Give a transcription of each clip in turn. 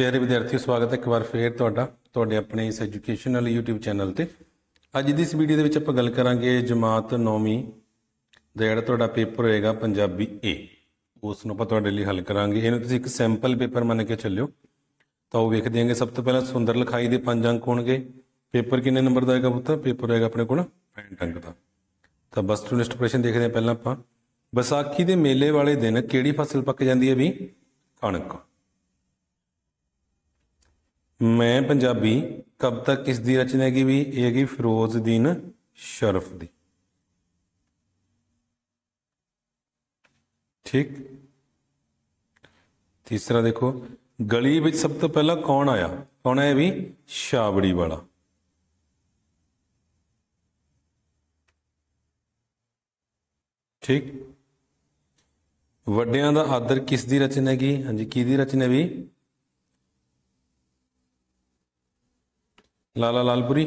ਪਿਆਰੇ ਵਿਦਿਆਰਥੀਓ ਸਵਾਗਤ ਹੈ ਇੱਕ ਵਾਰ ਫੇਰ ਤੁਹਾਡਾ ਤੁਹਾਡੇ ਆਪਣੇ ਇਸ ਐਜੂਕੇਸ਼ਨਲ YouTube ਚੈਨਲ ਤੇ ਅੱਜ ਦੀ ਇਸ ਵੀਡੀਓ ਦੇ ਵਿੱਚ ਆਪਾਂ ਗੱਲ ਕਰਾਂਗੇ ਜਮਾਤ 9ਵੀਂ ਦਾ ਜਿਹੜਾ ਤੁਹਾਡਾ ਪੇਪਰ ਹੋਏਗਾ ਪੰਜਾਬੀ A ਉਸ ਨੂੰ ਆਪਾਂ ਤੁਹਾਡੇ ਲਈ ਹੱਲ ਕਰਾਂਗੇ ਇਹਨੂੰ ਤੁਸੀਂ ਇੱਕ ਸੈਂਪਲ ਪੇਪਰ ਮੰਨ ਕੇ ਚੱਲਿਓ ਤਾਂ ਉਹ ਵੇਖਦੇ ਦੇਾਂਗੇ ਸਭ ਤੋਂ ਪਹਿਲਾਂ ਸੁੰਦਰ ਲਿਖਾਈ ਦੇ ਪੰਜ ਅੰਕ ਹੋਣਗੇ ਪੇਪਰ ਕਿੰਨੇ ਨੰਬਰ ਦਾ ਹੋਏਗਾ ਪੁੱਤਰ ਪੇਪਰ ਹੋਏਗਾ ਆਪਣੇ ਕੋਲ 65 ਅੰਕ ਦਾ ਤਾਂ ਬਸ ਟੂ ਲਿਸਟ ਪ੍ਰਸ਼ਨ ਦੇਖਦੇ ਹਾਂ ਪਹਿਲਾਂ ਆਪਾਂ ਵਿਸਾਖੀ ਦੇ ਮੇਲੇ ਵਾਲੇ ਦਿਨ ਕਿਹੜੀ ਫਸਲ ਪੱਕ ਜਾਂਦੀ ਹੈ ਵੀ ਕਣਕ ਮੈਂ ਪੰਜਾਬੀ ਤੱਕ ਕਿਸ ਦੀ ਰਚਨਾ ਕੀ ਵੀ ਇਹ ਕੀ ਫਿਰੋਜ਼ਦੀਨ ਸ਼ਰਫ ਦੀ ਠੀਕ ਤੀਸਰਾ ਦੇਖੋ ਗਲੀ ਵਿੱਚ ਸਭ ਤੋਂ ਪਹਿਲਾਂ ਕੌਣ ਆਇਆ ਕੌਣ ਹੈ ਵੀ ਸ਼ਾਬੜੀ ਵਾਲਾ ਠੀਕ ਵੱਡਿਆਂ ਦਾ ਆਦਰ ਕਿਸ ਦੀ ਰਚਨਾ ਕੀ ਹਾਂਜੀ ਕੀ ਦੀ ਰਚਨਾ ਵੀ ਲਾਲਾ ਲਾਲਪੁਰੀ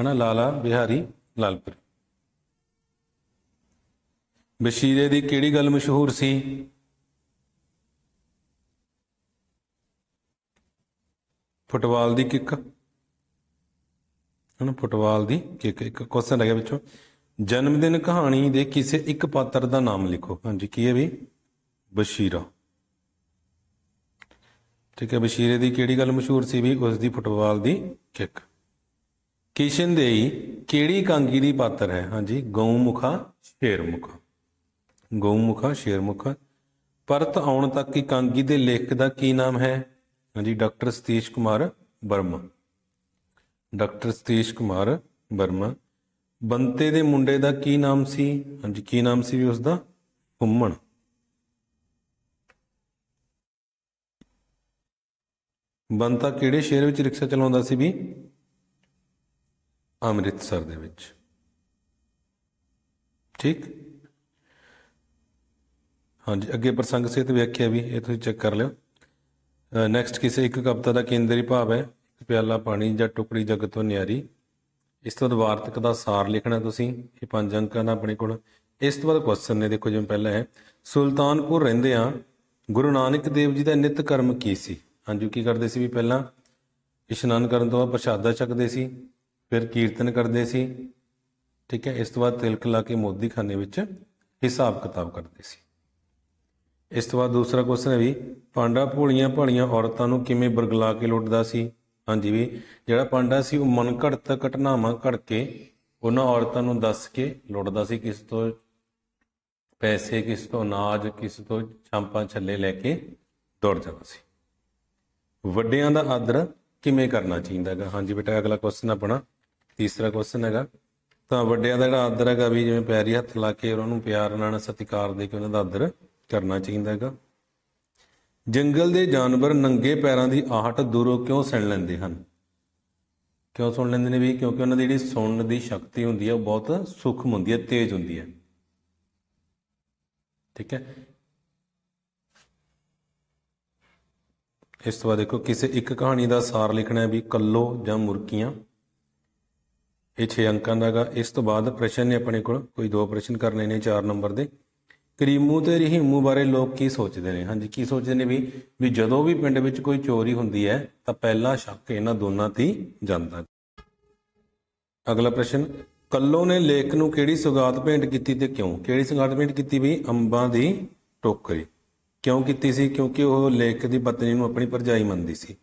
ਹਨਾ ਨਾ ਲਾਲਾ ਬਿਹਾਰੀ ਲਾਲਪੁਰੀ ਬਸ਼ੀਰੇ ਦੀ ਕਿਹੜੀ ਗੱਲ ਮਸ਼ਹੂਰ ਸੀ ਫੁੱਟਬਾਲ ਦੀ ਕਿੱਕ ਹਨ ਫੁੱਟਬਾਲ ਦੀ ਕਿੱਕ ਇੱਕ ਕੁਐਸਚਨ ਰਹਿ ਵਿੱਚੋਂ ਜਨਮ ਦਿਨ ਕਹਾਣੀ ਦੇ ਕਿਸੇ ਇੱਕ ਪਾਤਰ ਦਾ ਨਾਮ ਲਿਖੋ ਹਾਂਜੀ ਕੀ ਹੈ ਵੀ ਬਸ਼ੀਰਾ ਠੀਕ ਹੈ ਬਸ਼ੀਰੇ ਦੀ ਕਿਹੜੀ ਗੱਲ ਮਸ਼ਹੂਰ ਸੀ ਵੀ ਉਸ ਦੀ ਫੁੱਟਬਾਲ ਦੀ ਕਿੱਕ ਕਿਸ਼ਨ ਦੇਈ ਕਿਹੜੀ ਕਾਂਗੀ ਦੀ ਪਾਤਰ ਹੈ ਹਾਂਜੀ ਗਊ ਸ਼ੇਰਮੁਖਾ ਸ਼ੇਰ ਸ਼ੇਰਮੁਖਾ ਪਰਤ ਆਉਣ ਤੱਕ ਕੀ ਕਾਂਗੀ ਦੇ ਲੇਖਕ ਦਾ ਕੀ ਨਾਮ ਹੈ ਹਾਂਜੀ ਡਾਕਟਰ ਸਤੀਸ਼ ਕੁਮਾਰ ਬਰਮਾ ਡਾਕਟਰ ਸਤੀਸ਼ ਕੁਮਾਰ ਬਰਮਾ ਬੰਤੇ ਦੇ ਮੁੰਡੇ ਦਾ ਕੀ ਨਾਮ ਸੀ ਹਾਂਜੀ ਕੀ ਨਾਮ ਸੀ ਵੀ ਉਸ ਦਾ ਹੁਮਣ ਬੰਤਾ ਕਿਹੜੇ ਸ਼ਹਿਰ ਵਿੱਚ ਰਿਕਸ਼ਾ ਚਲਾਉਂਦਾ ਸੀ ਵੀ ਅੰਮ੍ਰਿਤਸਰ ਦੇ ਵਿੱਚ ਠੀਕ ਹਾਂਜੀ ਅੱਗੇ ਪ੍ਰਸੰਗ ਸਹਿਤ ਵਿਆਖਿਆ ਵੀ ਇਹ ਤੁਸੀਂ ਚੈੱਕ ਕਰ ਲਿਓ ਨੈਕਸਟ ਕਿਸੇ ਇੱਕ ਕਵਿਤਾ ਦਾ ਕੇਂਦਰੀ ਭਾਵ ਹੈ ਪਿਆਲਾ ਪਾਣੀ ਜਾਂ ਟੁਕੜੀ ਤੋਂ ਨਿਆਰੀ ਇਸ ਤੋਂ ਬਾਅਦ ਵਾਰਤਕ ਦਾ ਸਾਰ ਲਿਖਣਾ ਤੁਸੀਂ ਇਹ ਪੰਜ ਅੰਕਾਂ ਦਾ ਆਪਣੇ ਕੋਲ ਇਸ ਤੋਂ ਬਾਅਦ ਕੁਐਸਚਨ ਨੇ ਦੇਖੋ ਜਿਵੇਂ ਪਹਿਲਾ ਹੈ ਸੁਲਤਾਨਪੁਰ ਰਹਿੰਦੇ ਆ ਗੁਰੂ ਨਾਨਕ ਦੇਵ ਜੀ ਦਾ ਨਿਤ ਕਰਮ ਕੀ ਸੀ ਹਾਂਜੀ ਕੀ ਕਰਦੇ ਸੀ ਵੀ ਪਹਿਲਾਂ ਇਸ਼ਨਾਨ ਕਰਨ ਤੋਂ ਬਾਅਦ ਪ੍ਰਸ਼ਾਦਾ ਚੱਕਦੇ ਸੀ ਫਿਰ ਕੀਰਤਨ ਕਰਦੇ ਸੀ ਠੀਕ ਹੈ ਇਸ ਤੋਂ ਬਾਅਦ ਤਿਲਕ ਲਾ ਕੇ ਮੋਦੀ ਖਾਨੇ ਵਿੱਚ ਹਿਸਾਬ ਕਿਤਾਬ ਕਰਦੇ ਸੀ ਇਸ ਤੋਂ ਬਾਅਦ ਦੂਸਰਾ ਕੁਐਸਚਨ ਹੈ ਵੀ ਪਾਂਡਾ ਭੋਲੀਆਂ ਭਾਲੀਆਂ ਔਰਤਾਂ ਨੂੰ ਕਿਵੇਂ ਬਰਗਲਾ ਕੇ ਲੁੱਟਦਾ ਸੀ ਹਾਂਜੀ ਵੀ ਜਿਹੜਾ ਪਾਂਡਾ ਸੀ ਉਹ ਮਨਘੜਤ ਘਟਨਾਵਾਂ ਘੜ ਕੇ ਉਹਨਾਂ ਔਰਤਾਂ ਨੂੰ ਦੱਸ ਕੇ ਲੁੱਟਦਾ ਸੀ ਕਿਸ ਤੋਂ ਪੈਸੇ ਕਿਸ ਤੋਂ ਅਨਾਜ ਕਿਸ ਤੋਂ ਛਾਂਪਾਂ ਛੱਲੇ ਲੈ ਕੇ ਦੌੜ ਜਾਂਦਾ ਸੀ ਵੱਡਿਆਂ ਦਾ ਆਦਰ ਕਿਵੇਂ ਕਰਨਾ ਚਾਹੀਦਾ ਹੈਗਾ ਹਾਂਜੀ ਬੇਟਾ ਅਗਲਾ ਕੁਐਸਚਨ ਆਪਣਾ ਤੀਸਰਾ ਕੁਐਸਚਨ ਹੈਗਾ ਤਾਂ ਵੱਡਿਆਂ ਦਾ ਜਿਹੜਾ ਆਦਰ ਹੈਗਾ ਵੀ ਜਿਵੇਂ ਪੈਰੀ ਹੱਥ ਲਾ ਕੇ ਉਹਨਾਂ ਨੂੰ ਪਿਆਰ ਨਾਲ ਸਤਿਕਾਰ ਦੇ ਕੇ ਉਹਨਾਂ ਦਾ ਆਦਰ ਕਰਨਾ ਚਾਹੀਦਾ ਹੈਗਾ ਜੰਗਲ ਦੇ ਜਾਨਵਰ ਨੰਗੇ ਪੈਰਾਂ ਦੀ ਆਹਟ ਦੂਰੋਂ ਕਿਉਂ ਸੁਣ ਲੈਂਦੇ ਹਨ ਕਿਉਂ ਸੁਣ ਲੈਂਦੇ ਨੇ ਵੀ ਕਿਉਂਕਿ ਉਹਨਾਂ ਦੀ ਜਿਹੜੀ ਸੁਣਨ ਦੀ ਸ਼ਕਤੀ ਹੁੰਦੀ ਹੈ ਉਹ ਬਹੁਤ ਸੁਖਮ ਹੁੰਦੀ ਹੈ ਤੇਜ਼ ਹੁੰਦੀ ਹੈ ਠੀਕ ਹੈ ਇਸ ਤੋਂ ਬਾਅਦ ਦੇਖੋ ਕਿਸੇ ਇੱਕ ਕਹਾਣੀ ਦਾ ਸਾਰ ਲਿਖਣਾ ਹੈ ਵੀ ਕੱਲੋ ਜਾਂ ਮੁਰਕੀਆਂ ਇਹ 6 ਅੰਕਾਂ ਦਾਗਾ ਇਸ ਤੋਂ ਬਾਅਦ ਪ੍ਰਸ਼ਨ ਨੇ ਆਪਣੇ ਕੋਲ ਕੋਈ ਦੋ ਪ੍ਰਸ਼ਨ ਕਰਨੇ ਨੇ 4 ਨੰਬਰ ਦੇ ਕਰੀਮੂ ਤੇ ਰਹੀਮੂ ਬਾਰੇ ਲੋਕ ਕੀ ਸੋਚਦੇ ਨੇ ਹਾਂਜੀ ਕੀ ਸੋਚਦੇ ਨੇ ਵੀ ਵੀ ਜਦੋਂ ਵੀ ਪਿੰਡ ਵਿੱਚ ਕੋਈ ਚੋਰੀ ਹੁੰਦੀ ਹੈ ਤਾਂ ਪਹਿਲਾ ਸ਼ੱਕ ਇਹਨਾਂ ਦੋਨਾਂ ਤੇ ਜਾਂਦਾ ਅਗਲਾ ਪ੍ਰਸ਼ਨ ਕੱਲੋ ਨੇ ਲੇਖ ਨੂੰ ਕਿਹੜੀ ਸੁਗਾਤ ਭੇਂਟ ਕੀਤੀ ਤੇ ਕਿਉਂ ਕਿਹੜੀ ਸੁਗਾਤ ਭੇਂਟ ਕੀਤੀ ਵੀ ਅੰਬਾਂ ਦੀ ਟੋਕਰੀ ਕਿਉਂ ਕੀਤੀ ਸੀ ਕਿਉਂਕਿ ਉਹ ਲੇਖ ਦੀ ਪਤਨੀ ਨੂੰ ਆਪਣੀ ਪਰਜਾਈ ਮੰਨਦੀ ਸੀ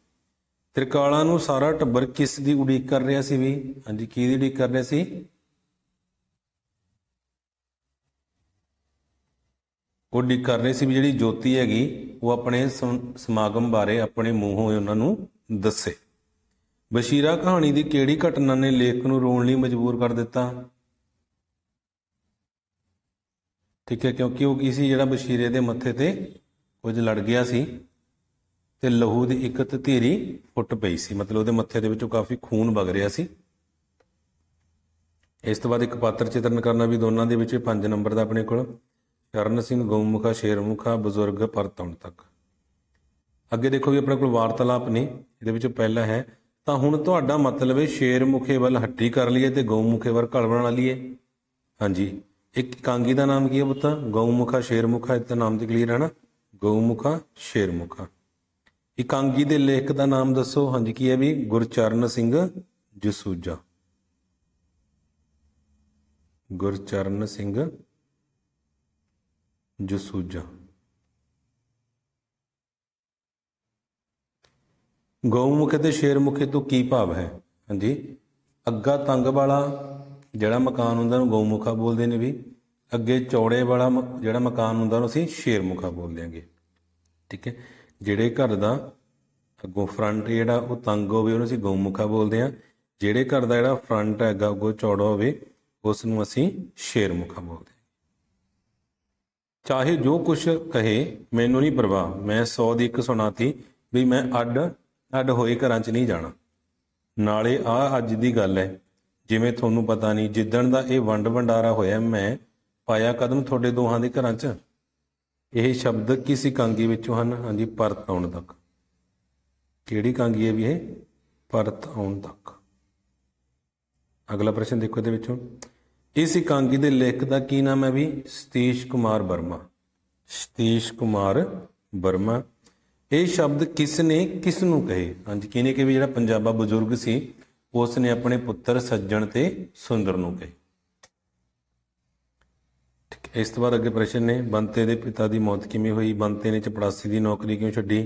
ਤ੍ਰਿਕਾਲਾ ਨੂੰ ਸਾਰਾ ਟੱਬਰ ਕਿਸ ਦੀ ਉਡੀਕ ਕਰ ਰਿਹਾ ਸੀ ਵੀ ਹਾਂਜੀ ਕੀ ਦੀ ਉਡੀਕ ਕਰ ਰਿਹਾ ਸੀ ਉਡੀਕ ਕਰ ਰਹੇ ਸੀ ਵੀ ਜਿਹੜੀ ਜੋਤੀ ਹੈਗੀ ਉਹ ਆਪਣੇ ਸਮਾਗਮ ਬਾਰੇ ਆਪਣੇ ਮੂੰਹੋਂ ਉਹਨਾਂ ਨੂੰ ਦੱਸੇ ਬਸ਼ੀਰਾ ਕਹਾਣੀ ਦੀ ਕਿਹੜੀ ਘਟਨਾ ਨੇ ਲੇਖਕ ਨੂੰ ਰੋਣ ਲਈ ਮਜਬੂਰ ਕਰ ਦਿੱਤਾ ਠੀਕ ਹੈ ਕਿਉਂਕਿ ਉਹ ਕੀ ਸੀ ਜਿਹੜਾ ਬਸ਼ੀਰੇ ਦੇ ਮੱਥੇ ਤੇ ਕੁਝ ਲੜ ਗਿਆ ਸੀ ਤੇ ਲਹੂ ਦੀ ਇੱਕ ਤਤੀਰੀ ਫੁੱਟ ਪਈ ਸੀ ਮਤਲਬ ਉਹਦੇ ਮੱਥੇ ਦੇ ਵਿੱਚੋਂ ਕਾਫੀ ਖੂਨ ਵਗ ਰਿਹਾ ਸੀ ਇਸ ਤੋਂ ਬਾਅਦ ਇੱਕ ਪਾਤਰ ਚਿਤਰਨ ਕਰਨਾ ਵੀ ਦੋਨਾਂ ਦੇ ਵਿੱਚ ਪੰਜ ਨੰਬਰ ਦਾ ਆਪਣੇ ਕੋਲ ਚਰਨ ਸਿੰਘ ਗਉਮੁਖਾ ਸ਼ੇਰਮੁਖਾ ਬਜ਼ੁਰਗ ਪਰਤਣ ਤੱਕ ਅੱਗੇ ਦੇਖੋ ਵੀ ਆਪਣੇ ਕੋਲ ਵਾਰਤਾਲਾਪ ਨੇ ਇਹਦੇ ਵਿੱਚੋਂ ਪਹਿਲਾ ਹੈ ਤਾਂ ਹੁਣ ਤੁਹਾਡਾ ਮਤਲਬ ਹੈ ਸ਼ੇਰਮੁਖੇ ਵੱਲ ਹੱਟੀ ਕਰ ਲਈਏ ਤੇ ਗਉਮੁਖੇ ਵੱਲ ਘਲ ਬਣਾ ਲਈਏ ਹਾਂਜੀ ਇੱਕ ਕਾਂਗੀ ਦਾ ਨਾਮ ਕੀ ਹੈ ਪੁੱਤ ਗਉਮੁਖਾ ਸ਼ੇਰਮੁਖਾ ਤਾਂ ਨਾਮ ਤੇ ਕਲੀਅਰ ਹੈ ਨਾ ਗਉਮੁਖਾ ਸ਼ੇਰਮੁਖਾ ਇਕਾਂਗੀ ਦੇ ਲੇਖਕ ਦਾ ਨਾਮ ਦੱਸੋ ਹਾਂਜੀ ਕੀ ਹੈ ਵੀ ਗੁਰਚਰਨ ਸਿੰਘ ਜਸੂਜਾ ਗੁਰਚਰਨ ਸਿੰਘ ਜਸੂਜਾ ਗਉਮੁਖ ਤੇ ਸ਼ੇਰਮੁਖੇ ਤੋਂ ਕੀ ਭਾਵ ਹੈ ਹਾਂਜੀ ਅੱਗਾ ਤੰਗ ਵਾਲਾ ਜਿਹੜਾ ਮਕਾਨ ਹੁੰਦਾ ਨੂੰ ਗਉਮੁਖਾ ਬੋਲਦੇ ਨੇ ਵੀ ਅੱਗੇ ਚੌੜੇ ਵਾਲਾ ਜਿਹੜਾ ਮਕਾਨ ਹੁੰਦਾ ਉਹ ਅਸੀਂ ਸ਼ੇਰਮੁਖਾ ਬੋਲ ਦਿਆਂਗੇ ਠੀਕ ਹੈ ਜਿਹੜੇ ਘਰ ਦਾ ਅੱਗੋਂ ਫਰੰਟ ਜਿਹੜਾ ਉਹ ਤੰਗ ਹੋਵੇ ਉਹਨੂੰ ਅਸੀਂ ਮੁਖਾ ਬੋਲਦੇ ਆ ਜਿਹੜੇ ਘਰ ਦਾ ਜਿਹੜਾ ਫਰੰਟ ਹੈਗਾ ਉਹ ਚੌੜਾ ਹੋਵੇ ਉਸ ਨੂੰ ਅਸੀਂ ਸ਼ੇਰਮੁਖਾ ਬੋਲਦੇ ਚਾਹੇ ਜੋ ਕੁਛ ਕਹੇ ਮੈਨੂੰ ਨਹੀਂ ਪਰਵਾਹ ਮੈਂ 100 ਦੀ ਇੱਕ ਸੁਣਾਤੀ ਵੀ ਮੈਂ ਅੱਡ ਅੱਡ ਹੋਏ ਘਰਾਂ 'ਚ ਨਹੀਂ ਜਾਣਾ ਨਾਲੇ ਆ ਅੱਜ ਦੀ ਗੱਲ ਹੈ ਜਿਵੇਂ ਤੁਹਾਨੂੰ ਪਤਾ ਨਹੀਂ ਜਿੱਦਣ ਦਾ ਇਹ ਵੰਡ ਵੰਡਾਰਾ ਹੋਇਆ ਮੈਂ ਪਾਇਆ ਕਦਮ ਤੁਹਾਡੇ ਦੋਹਾਂ ਦੇ ਘਰਾਂ 'ਚ ਇਹ ਸ਼ਬਦ ਕਿਸ ਕਾਂਗੀ ਵਿੱਚੋਂ ਹਨ ਹਾਂਜੀ ਪਰਤ ਆਉਣ ਤੱਕ ਕਿਹੜੀ ਕਾਂਗੀ ਹੈ ਵੀ ਇਹ ਪਰਤ ਆਉਣ ਤੱਕ ਅਗਲਾ ਪ੍ਰਸ਼ਨ ਦੇਖੋ ਇਹਦੇ ਵਿੱਚੋਂ ਇਸ ਕਾਂਗੀ ਦੇ ਲੇਖਕ ਦਾ ਕੀ ਨਾਮ ਹੈ ਵੀ ਸਤੀਸ਼ ਕੁਮਾਰ ਵਰਮਾ ਸਤੀਸ਼ ਕੁਮਾਰ ਵਰਮਾ ਇਹ ਸ਼ਬਦ ਕਿਸ ਨੇ ਕਿਸ ਨੂੰ ਕਹੇ ਹਾਂਜੀ ਕਿਹਨੇ ਕਿ ਵੀ ਜਿਹੜਾ ਪੰਜਾਬਾ ਬਜ਼ੁਰਗ ਸੀ ਉਸ ਨੇ ਆਪਣੇ ਪੁੱਤਰ ਸੱਜਣ ਤੇ ਸੁੰਦਰ ਨੂੰ ਕਹੇ ਇਸ ਤੋਂ ਬਾਅਦ ਅੱਗੇ ਪ੍ਰਸ਼ਨ ਨੇ ਬੰਤੇ ਦੇ ਪਿਤਾ ਦੀ ਮੌਤ ਕਿਵੇਂ ਹੋਈ ਬੰਤੇ ਨੇ ਚਪੜਾਸੀ ਦੀ ਨੌਕਰੀ ਕਿਉਂ ਛੱਡੀ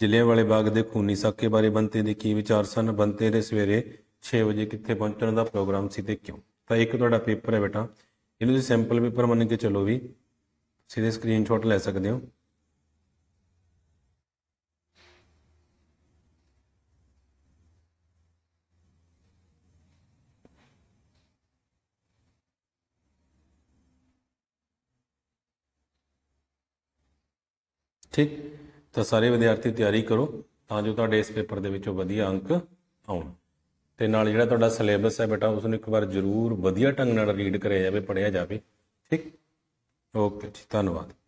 ਜਿਲ੍ਹੇ ਵਾਲੇ ਬਾਗ ਦੇ ਖੂਨੀ ਸਾਕੇ ਬਾਰੇ ਬੰਤੇ ਦੇ ਕੀ ਵਿਚਾਰ ਸਨ ਬੰਤੇ ਦੇ ਸਵੇਰੇ 6 ਵਜੇ ਕਿੱਥੇ ਪਹੁੰਚਣ ਦਾ ਪ੍ਰੋਗਰਾਮ ਸੀ ਤੇ ਕਿਉਂ ਤਾਂ ਇੱਕ ਤੁਹਾਡਾ ਪੇਪਰ ਹੈ ਬੇਟਾ ਇਹਨੂੰ ਸਿੰਪਲ ਸੈਂਪਲ ਪੇਪਰ ਮੰਨ ਕੇ ਚੱਲੋ ਵੀ ਸਿੱਧੇ ਸਕਰੀਨਸ਼ਾਟ ਲੈ ਸਕਦੇ ਹੋ ਠੀਕ ਤਾਂ ਸਾਰੇ ਵਿਦਿਆਰਥੀ ਤਿਆਰੀ ਕਰੋ ਤਾਂ ਜੋ ਤੁਹਾਡੇ ਇਸ ਪੇਪਰ ਦੇ ਵਿੱਚੋਂ ਵਧੀਆ ਅੰਕ ਆਉਣ ਤੇ ਨਾਲ ਜਿਹੜਾ ਤੁਹਾਡਾ ਸਿਲੇਬਸ ਹੈ ਬੇਟਾ ਉਸ ਨੂੰ ਇੱਕ ਵਾਰ ਜ਼ਰੂਰ ਵਧੀਆ ਢੰਗ ਨਾਲ ਰੀਡ ਕਰਿਆ ਜਾਵੇ ਪੜਿਆ ਜਾਵੇ ਠੀਕ ਓਕੇ ਜੀ ਧੰਨਵਾਦ